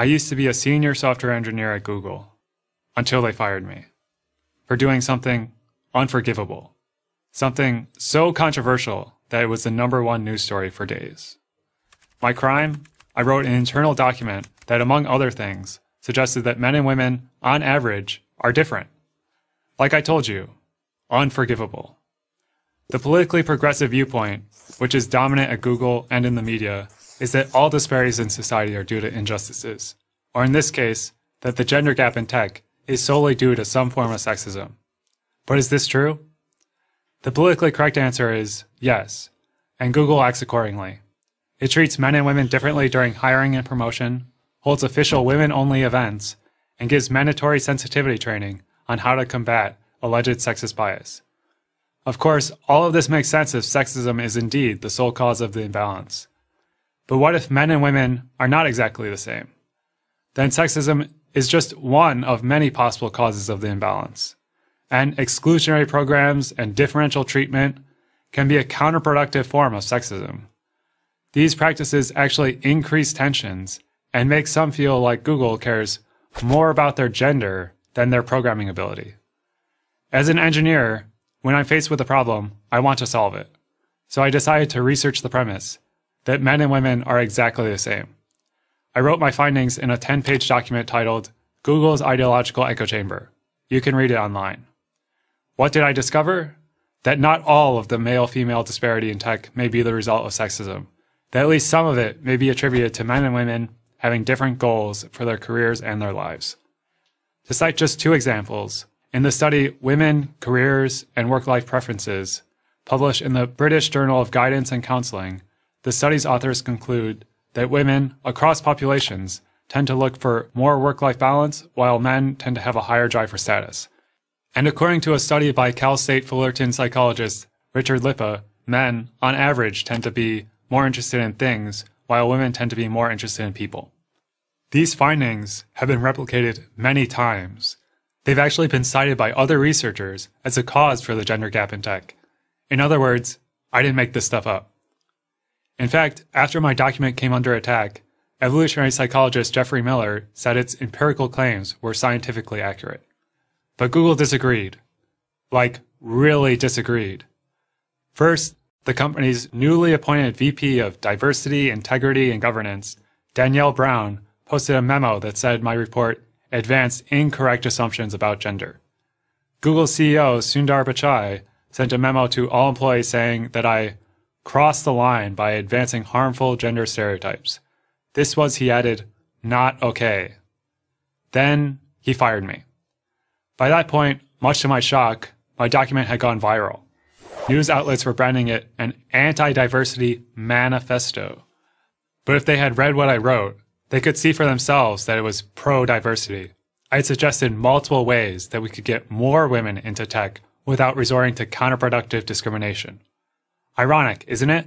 I used to be a senior software engineer at Google until they fired me for doing something unforgivable, something so controversial that it was the number one news story for days. My crime? I wrote an internal document that, among other things, suggested that men and women, on average, are different. Like I told you, unforgivable. The politically progressive viewpoint, which is dominant at Google and in the media, is that all disparities in society are due to injustices, or in this case, that the gender gap in tech is solely due to some form of sexism. But is this true? The politically correct answer is yes, and Google acts accordingly. It treats men and women differently during hiring and promotion, holds official women only events, and gives mandatory sensitivity training on how to combat alleged sexist bias. Of course, all of this makes sense if sexism is indeed the sole cause of the imbalance. But what if men and women are not exactly the same? then sexism is just one of many possible causes of the imbalance. And exclusionary programs and differential treatment can be a counterproductive form of sexism. These practices actually increase tensions and make some feel like Google cares more about their gender than their programming ability. As an engineer, when I'm faced with a problem, I want to solve it. So I decided to research the premise that men and women are exactly the same. I wrote my findings in a 10 page document titled Google's Ideological Echo Chamber. You can read it online. What did I discover? That not all of the male female disparity in tech may be the result of sexism, that at least some of it may be attributed to men and women having different goals for their careers and their lives. To cite just two examples, in the study Women, Careers, and Work Life Preferences, published in the British Journal of Guidance and Counseling, the study's authors conclude that women across populations tend to look for more work life balance, while men tend to have a higher drive for status. And according to a study by Cal State Fullerton psychologist Richard Lippa, men, on average, tend to be more interested in things, while women tend to be more interested in people. These findings have been replicated many times. They've actually been cited by other researchers as a cause for the gender gap in tech. In other words, I didn't make this stuff up. In fact, after my document came under attack, evolutionary psychologist Jeffrey Miller said its empirical claims were scientifically accurate. But Google disagreed. Like, really disagreed. First, the company's newly appointed VP of Diversity, Integrity, and Governance, Danielle Brown, posted a memo that said my report advanced incorrect assumptions about gender. Google CEO Sundar Pichai sent a memo to all employees saying that I crossed the line by advancing harmful gender stereotypes. This was, he added, not okay. Then he fired me. By that point, much to my shock, my document had gone viral. News outlets were branding it an anti diversity manifesto. But if they had read what I wrote, they could see for themselves that it was pro diversity. I had suggested multiple ways that we could get more women into tech without resorting to counterproductive discrimination. Ironic, isn't it?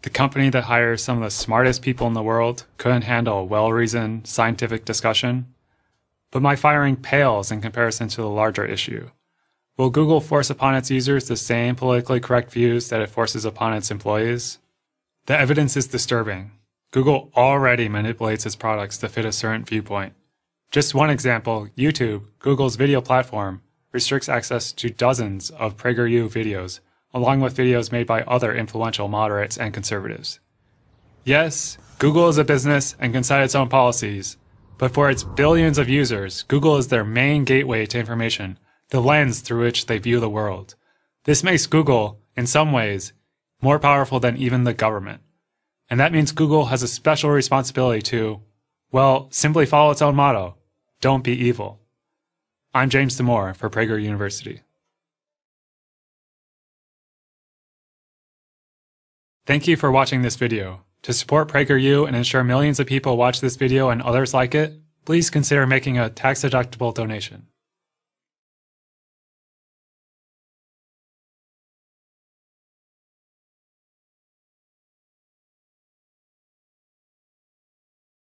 The company that hires some of the smartest people in the world couldn't handle a well reasoned scientific discussion. But my firing pales in comparison to the larger issue. Will Google force upon its users the same politically correct views that it forces upon its employees? The evidence is disturbing. Google already manipulates its products to fit a certain viewpoint. Just one example YouTube, Google's video platform, restricts access to dozens of PragerU videos along with videos made by other influential moderates and conservatives. Yes, Google is a business and can set its own policies, but for its billions of users, Google is their main gateway to information, the lens through which they view the world. This makes Google, in some ways, more powerful than even the government. And that means Google has a special responsibility to, well, simply follow its own motto don't be evil. I'm James Damore for Prager University. Thank you for watching this video. To support PragerU and ensure millions of people watch this video and others like it, please consider making a tax-deductible donation.